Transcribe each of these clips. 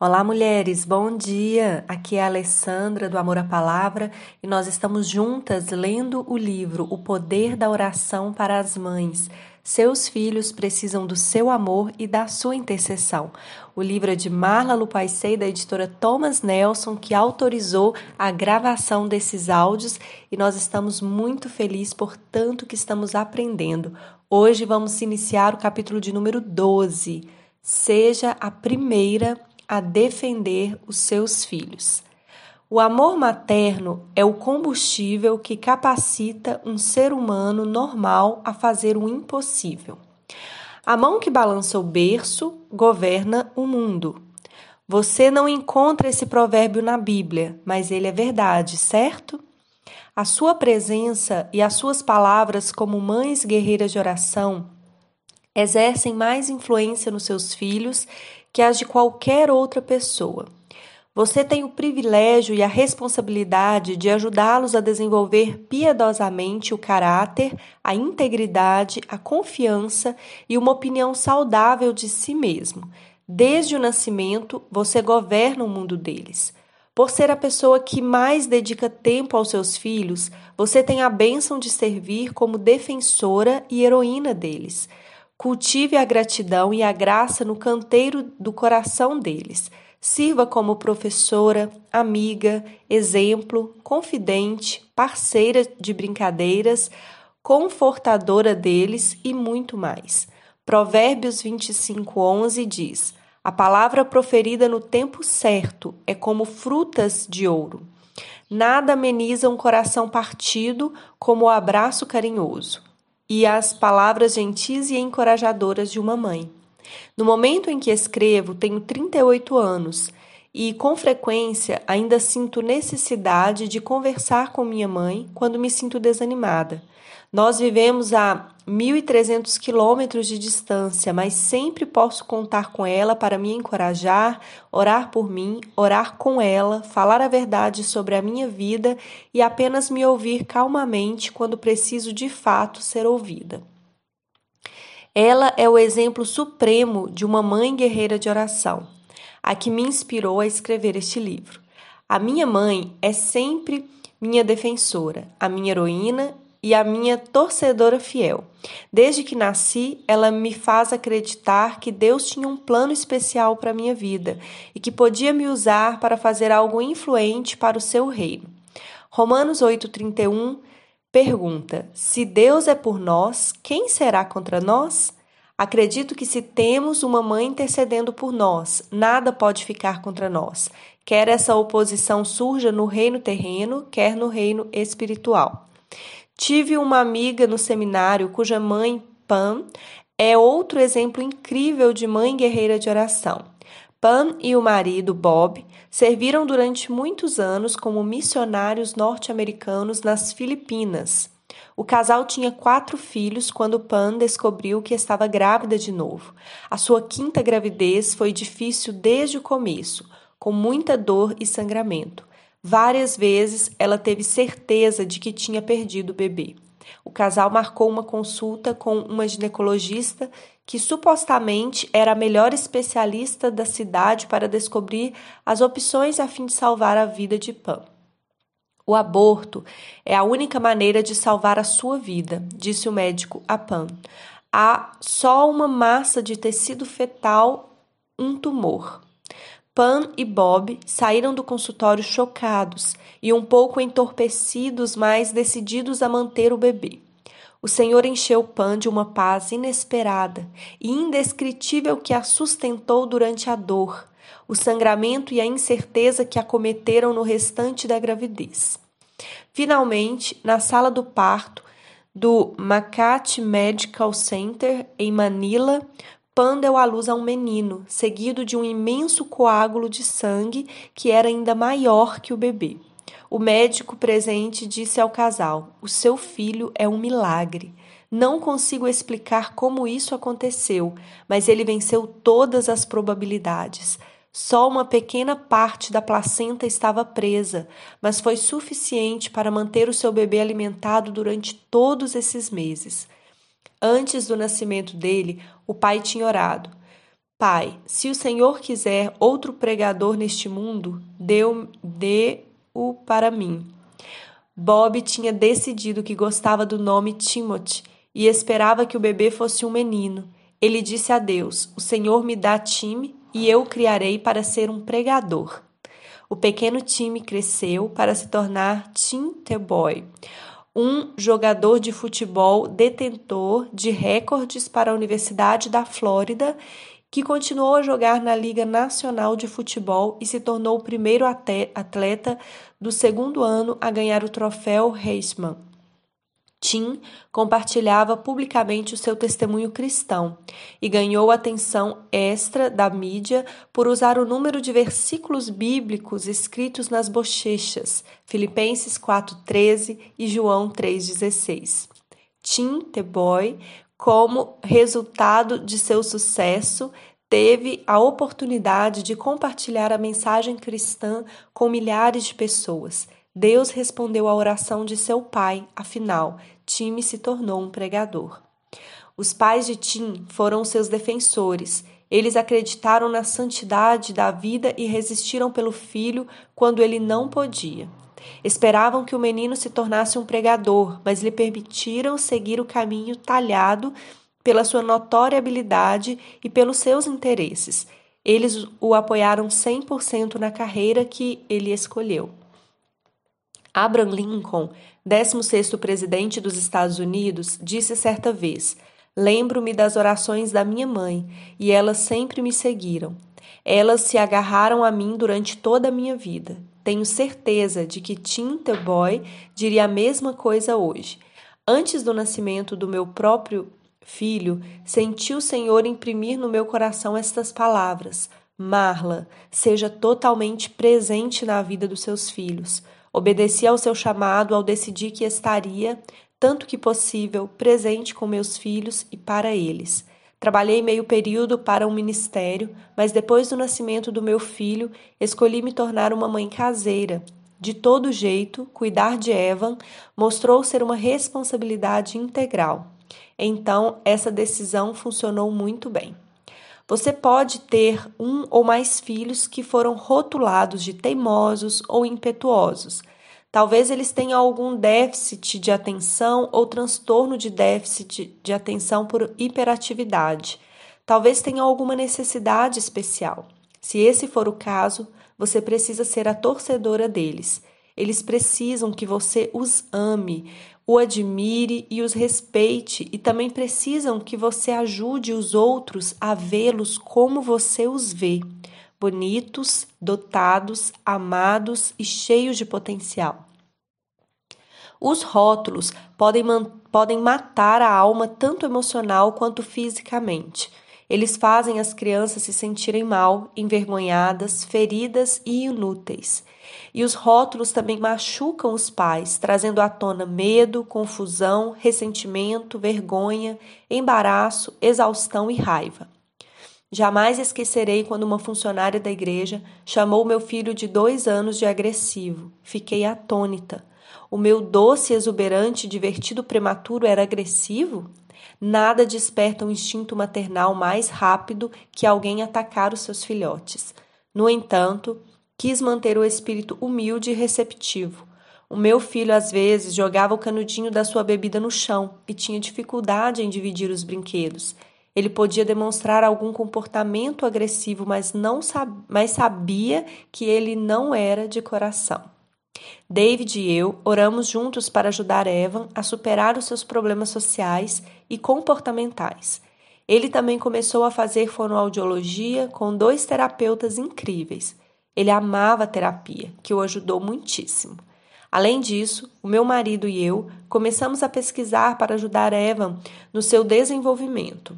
Olá, mulheres, bom dia! Aqui é a Alessandra do Amor à Palavra e nós estamos juntas lendo o livro O Poder da Oração para as Mães. Seus filhos precisam do seu amor e da sua intercessão. O livro é de Marla Lupaisei, da editora Thomas Nelson, que autorizou a gravação desses áudios e nós estamos muito felizes por tanto que estamos aprendendo. Hoje vamos iniciar o capítulo de número 12. Seja a primeira a defender os seus filhos. O amor materno é o combustível que capacita um ser humano normal a fazer o impossível. A mão que balança o berço governa o mundo. Você não encontra esse provérbio na Bíblia, mas ele é verdade, certo? A sua presença e as suas palavras como mães guerreiras de oração exercem mais influência nos seus filhos que as de qualquer outra pessoa. Você tem o privilégio e a responsabilidade de ajudá-los a desenvolver piedosamente o caráter, a integridade, a confiança e uma opinião saudável de si mesmo. Desde o nascimento, você governa o mundo deles. Por ser a pessoa que mais dedica tempo aos seus filhos, você tem a bênção de servir como defensora e heroína deles. Cultive a gratidão e a graça no canteiro do coração deles. Sirva como professora, amiga, exemplo, confidente, parceira de brincadeiras, confortadora deles e muito mais. Provérbios 25:11 diz: A palavra proferida no tempo certo é como frutas de ouro. Nada ameniza um coração partido como o abraço carinhoso e as palavras gentis e encorajadoras de uma mãe. No momento em que escrevo, tenho 38 anos e, com frequência, ainda sinto necessidade de conversar com minha mãe quando me sinto desanimada nós vivemos a 1.300 quilômetros de distância, mas sempre posso contar com ela para me encorajar, orar por mim, orar com ela, falar a verdade sobre a minha vida e apenas me ouvir calmamente quando preciso de fato ser ouvida. Ela é o exemplo supremo de uma mãe guerreira de oração, a que me inspirou a escrever este livro. A minha mãe é sempre minha defensora, a minha heroína e a minha torcedora fiel. Desde que nasci, ela me faz acreditar que Deus tinha um plano especial para minha vida e que podia me usar para fazer algo influente para o seu reino. Romanos 8:31 pergunta: Se Deus é por nós, quem será contra nós? Acredito que se temos uma mãe intercedendo por nós, nada pode ficar contra nós, quer essa oposição surja no reino terreno, quer no reino espiritual. Tive uma amiga no seminário cuja mãe, Pan, é outro exemplo incrível de mãe guerreira de oração. Pan e o marido, Bob, serviram durante muitos anos como missionários norte-americanos nas Filipinas. O casal tinha quatro filhos quando Pan descobriu que estava grávida de novo. A sua quinta gravidez foi difícil desde o começo, com muita dor e sangramento. Várias vezes ela teve certeza de que tinha perdido o bebê. O casal marcou uma consulta com uma ginecologista que supostamente era a melhor especialista da cidade para descobrir as opções a fim de salvar a vida de Pam. O aborto é a única maneira de salvar a sua vida, disse o médico a Pam. Há só uma massa de tecido fetal, um tumor. Pan e Bob saíram do consultório chocados e um pouco entorpecidos, mas decididos a manter o bebê. O Senhor encheu Pan de uma paz inesperada e indescritível que a sustentou durante a dor, o sangramento e a incerteza que a cometeram no restante da gravidez. Finalmente, na sala do parto do Makati Medical Center, em Manila, Pan deu à luz a um menino, seguido de um imenso coágulo de sangue que era ainda maior que o bebê. O médico presente disse ao casal: O seu filho é um milagre. Não consigo explicar como isso aconteceu, mas ele venceu todas as probabilidades. Só uma pequena parte da placenta estava presa, mas foi suficiente para manter o seu bebê alimentado durante todos esses meses. Antes do nascimento dele, o pai tinha orado: Pai, se o Senhor quiser outro pregador neste mundo, dê-o para mim. Bob tinha decidido que gostava do nome Timothy e esperava que o bebê fosse um menino. Ele disse a Deus: O Senhor me dá time e eu o criarei para ser um pregador. O pequeno time cresceu para se tornar Tim The Boy, um jogador de futebol detentor de recordes para a Universidade da Flórida, que continuou a jogar na Liga Nacional de Futebol e se tornou o primeiro atleta do segundo ano a ganhar o troféu Heisman. Tim compartilhava publicamente o seu testemunho cristão e ganhou atenção extra da mídia por usar o número de versículos bíblicos escritos nas bochechas, Filipenses 4:13 e João 3:16. Tim Teboy, como resultado de seu sucesso, teve a oportunidade de compartilhar a mensagem cristã com milhares de pessoas Deus respondeu à oração de seu pai, afinal, Time se tornou um pregador. Os pais de Tim foram seus defensores. Eles acreditaram na santidade da vida e resistiram pelo filho quando ele não podia. Esperavam que o menino se tornasse um pregador, mas lhe permitiram seguir o caminho talhado pela sua notória habilidade e pelos seus interesses. Eles o apoiaram 100% na carreira que ele escolheu. Abraham Lincoln, 16º presidente dos Estados Unidos, disse certa vez: Lembro-me das orações da minha mãe, e elas sempre me seguiram. Elas se agarraram a mim durante toda a minha vida. Tenho certeza de que Tim Boy diria a mesma coisa hoje. Antes do nascimento do meu próprio filho, senti o Senhor imprimir no meu coração estas palavras: Marla, seja totalmente presente na vida dos seus filhos. Obedeci ao seu chamado ao decidir que estaria, tanto que possível, presente com meus filhos e para eles. Trabalhei meio período para o um ministério, mas depois do nascimento do meu filho, escolhi me tornar uma mãe caseira. De todo jeito, cuidar de Evan mostrou ser uma responsabilidade integral. Então, essa decisão funcionou muito bem. Você pode ter um ou mais filhos que foram rotulados de teimosos ou impetuosos. Talvez eles tenham algum déficit de atenção ou transtorno de déficit de atenção por hiperatividade. Talvez tenham alguma necessidade especial. Se esse for o caso, você precisa ser a torcedora deles. Eles precisam que você os ame, o admire e os respeite, e também precisam que você ajude os outros a vê-los como você os vê bonitos, dotados, amados e cheios de potencial. Os rótulos podem, podem matar a alma tanto emocional quanto fisicamente. Eles fazem as crianças se sentirem mal, envergonhadas, feridas e inúteis. E os rótulos também machucam os pais, trazendo à tona medo, confusão, ressentimento, vergonha, embaraço, exaustão e raiva. Jamais esquecerei quando uma funcionária da igreja chamou meu filho de dois anos de agressivo. Fiquei atônita. O meu doce, exuberante, divertido prematuro era agressivo? Nada desperta um instinto maternal mais rápido que alguém atacar os seus filhotes. No entanto, quis manter o espírito humilde e receptivo. O meu filho, às vezes, jogava o canudinho da sua bebida no chão e tinha dificuldade em dividir os brinquedos. Ele podia demonstrar algum comportamento agressivo, mas, não mas sabia que ele não era de coração. David e eu oramos juntos para ajudar Evan a superar os seus problemas sociais e comportamentais. Ele também começou a fazer fonoaudiologia com dois terapeutas incríveis. Ele amava a terapia, que o ajudou muitíssimo. Além disso, o meu marido e eu começamos a pesquisar para ajudar Evan no seu desenvolvimento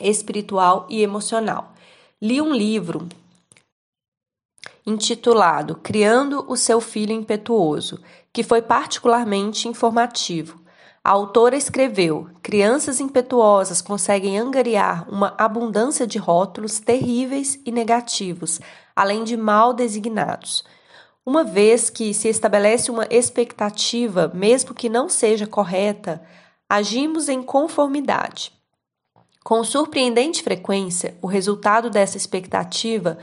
espiritual e emocional. Li um livro intitulado Criando o Seu Filho Impetuoso, que foi particularmente informativo. A autora escreveu: Crianças impetuosas conseguem angariar uma abundância de rótulos terríveis e negativos, além de mal designados. Uma vez que se estabelece uma expectativa, mesmo que não seja correta, agimos em conformidade. Com surpreendente frequência, o resultado dessa expectativa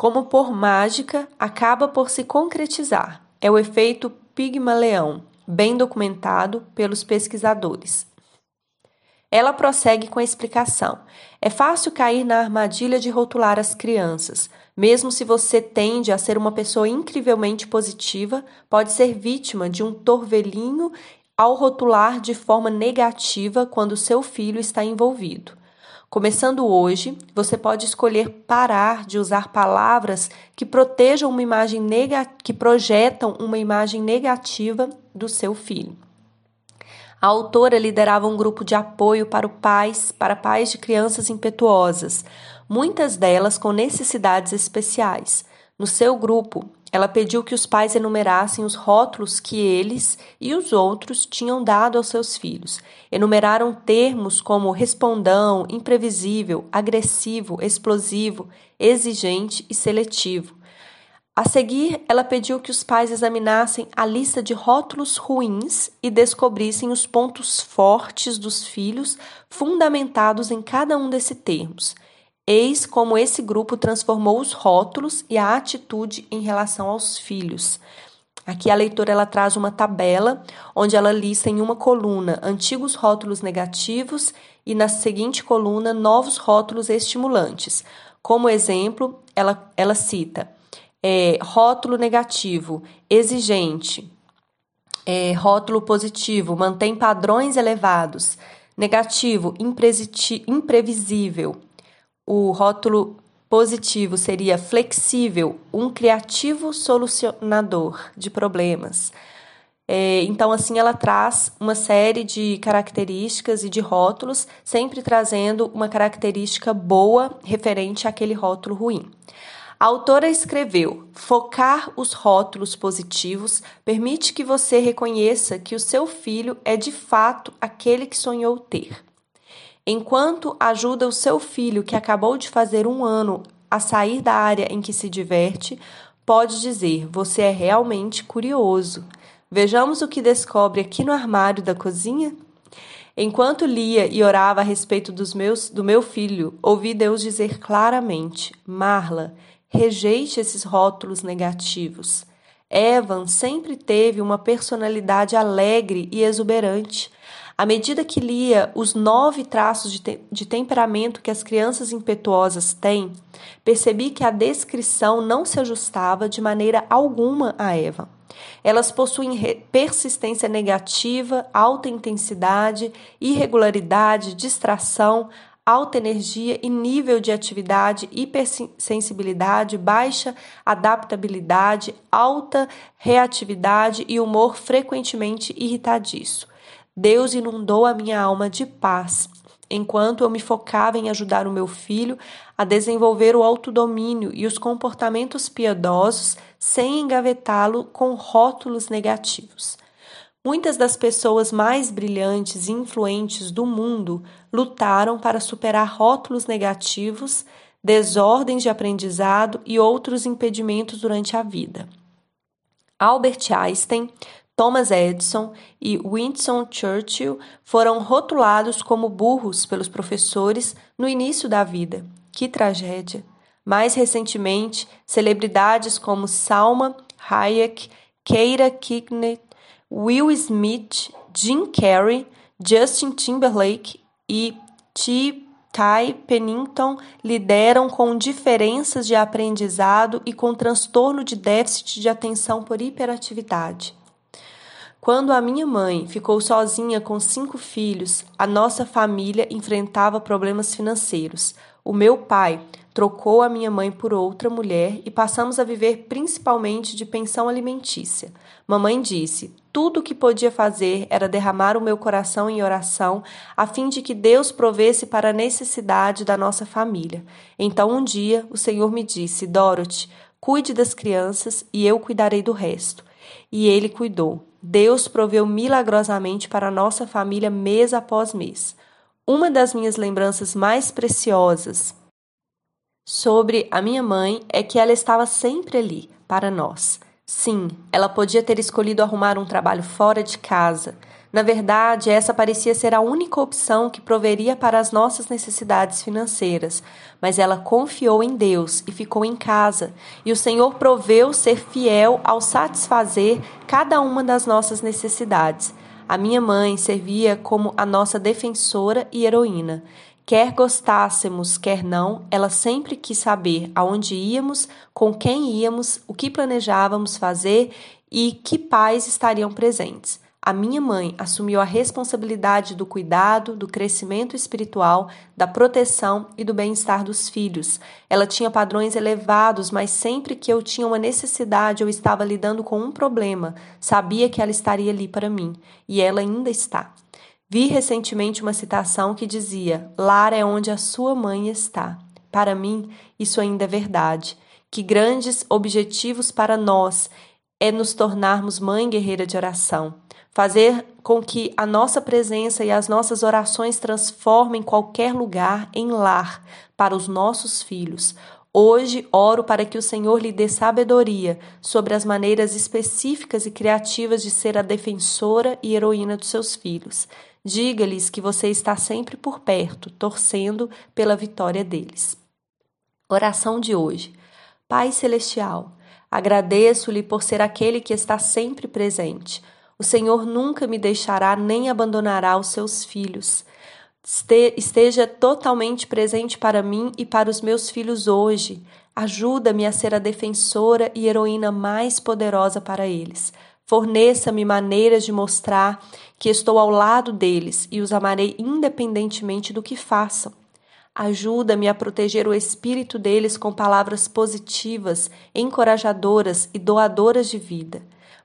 como por mágica, acaba por se concretizar. É o efeito Pigmaleão, bem documentado pelos pesquisadores. Ela prossegue com a explicação. É fácil cair na armadilha de rotular as crianças. Mesmo se você tende a ser uma pessoa incrivelmente positiva, pode ser vítima de um torvelinho ao rotular de forma negativa quando seu filho está envolvido. Começando hoje, você pode escolher parar de usar palavras que protejam uma imagem nega que projetam uma imagem negativa do seu filho. A autora liderava um grupo de apoio para pais, para pais de crianças impetuosas, muitas delas com necessidades especiais. No seu grupo, ela pediu que os pais enumerassem os rótulos que eles e os outros tinham dado aos seus filhos. Enumeraram termos como respondão, imprevisível, agressivo, explosivo, exigente e seletivo. A seguir, ela pediu que os pais examinassem a lista de rótulos ruins e descobrissem os pontos fortes dos filhos fundamentados em cada um desses termos. Eis como esse grupo transformou os rótulos e a atitude em relação aos filhos. Aqui a leitora ela traz uma tabela onde ela lista em uma coluna antigos rótulos negativos e na seguinte coluna novos rótulos estimulantes. Como exemplo, ela, ela cita é, rótulo negativo, exigente, é, rótulo positivo, mantém padrões elevados, negativo, imprevisível, o rótulo positivo seria flexível, um criativo solucionador de problemas. É, então, assim, ela traz uma série de características e de rótulos, sempre trazendo uma característica boa referente àquele rótulo ruim. A autora escreveu: focar os rótulos positivos permite que você reconheça que o seu filho é de fato aquele que sonhou ter enquanto ajuda o seu filho que acabou de fazer um ano a sair da área em que se diverte, pode dizer: Você é realmente curioso. Vejamos o que descobre aqui no armário da cozinha? Enquanto lia e orava a respeito dos meus, do meu filho, ouvi Deus dizer claramente: Marla, rejeite esses rótulos negativos. Evan sempre teve uma personalidade alegre e exuberante. À medida que lia os nove traços de, te de temperamento que as crianças impetuosas têm, percebi que a descrição não se ajustava de maneira alguma a Eva. Elas possuem persistência negativa, alta intensidade, irregularidade, distração, alta energia e nível de atividade, hipersensibilidade, baixa adaptabilidade, alta reatividade e humor frequentemente irritadiço. Deus inundou a minha alma de paz, enquanto eu me focava em ajudar o meu filho a desenvolver o autodomínio e os comportamentos piedosos sem engavetá-lo com rótulos negativos. Muitas das pessoas mais brilhantes e influentes do mundo lutaram para superar rótulos negativos, desordens de aprendizado e outros impedimentos durante a vida. Albert Einstein Thomas Edison e Winston Churchill foram rotulados como burros pelos professores no início da vida. Que tragédia! Mais recentemente, celebridades como Salma Hayek, Keira Kignett, Will Smith, Jim Carrey, Justin Timberlake e T. Ty Pennington lideram com diferenças de aprendizado e com transtorno de déficit de atenção por hiperatividade. Quando a minha mãe ficou sozinha com cinco filhos, a nossa família enfrentava problemas financeiros. O meu pai trocou a minha mãe por outra mulher e passamos a viver principalmente de pensão alimentícia. Mamãe disse: tudo o que podia fazer era derramar o meu coração em oração, a fim de que Deus provesse para a necessidade da nossa família. Então um dia o Senhor me disse: Dorothy, cuide das crianças e eu cuidarei do resto e ele cuidou. Deus proveu milagrosamente para nossa família mês após mês. Uma das minhas lembranças mais preciosas sobre a minha mãe é que ela estava sempre ali para nós. Sim, ela podia ter escolhido arrumar um trabalho fora de casa na verdade, essa parecia ser a única opção que proveria para as nossas necessidades financeiras, mas ela confiou em Deus e ficou em casa, e o Senhor proveu ser fiel ao satisfazer cada uma das nossas necessidades. A minha mãe servia como a nossa defensora e heroína. Quer gostássemos, quer não, ela sempre quis saber aonde íamos, com quem íamos, o que planejávamos fazer e que pais estariam presentes a minha mãe assumiu a responsabilidade do cuidado, do crescimento espiritual, da proteção e do bem-estar dos filhos. Ela tinha padrões elevados, mas sempre que eu tinha uma necessidade ou estava lidando com um problema, sabia que ela estaria ali para mim, e ela ainda está. Vi recentemente uma citação que dizia: Lar é onde a sua mãe está. Para mim, isso ainda é verdade. Que grandes objetivos para nós é nos tornarmos mãe guerreira de oração fazer com que a nossa presença e as nossas orações transformem qualquer lugar em lar para os nossos filhos. Hoje oro para que o Senhor lhe dê sabedoria sobre as maneiras específicas e criativas de ser a defensora e heroína dos seus filhos. Diga-lhes que você está sempre por perto, torcendo pela vitória deles. Oração de hoje. Pai Celestial, agradeço-lhe por ser aquele que está sempre presente o Senhor nunca me deixará nem abandonará os seus filhos. Esteja totalmente presente para mim e para os meus filhos hoje. Ajuda-me a ser a defensora e heroína mais poderosa para eles. Forneça-me maneiras de mostrar que estou ao lado deles e os amarei independentemente do que façam. Ajuda-me a proteger o espírito deles com palavras positivas, encorajadoras e doadoras de vida.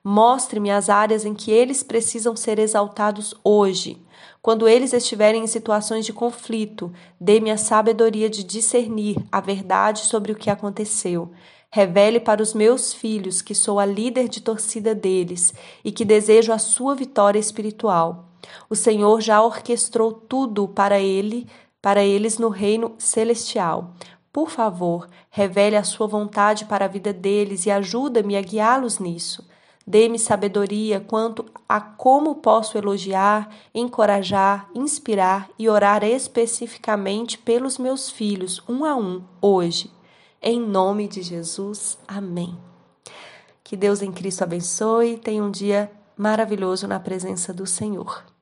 Mostre-me as áreas em que eles precisam ser exaltados hoje. Quando eles estiverem em situações de conflito, dê-me a sabedoria de discernir a verdade sobre o que aconteceu. Revele para os meus filhos que sou a líder de torcida deles e que desejo a sua vitória espiritual. O Senhor já orquestrou tudo para ele, para eles no reino celestial. Por favor, revele a sua vontade para a vida deles e ajuda-me a guiá-los nisso. Dê-me sabedoria quanto a como posso elogiar, encorajar, inspirar e orar especificamente pelos meus filhos, um a um, hoje. Em nome de Jesus, amém. Que Deus em Cristo abençoe e tenha um dia maravilhoso na presença do Senhor.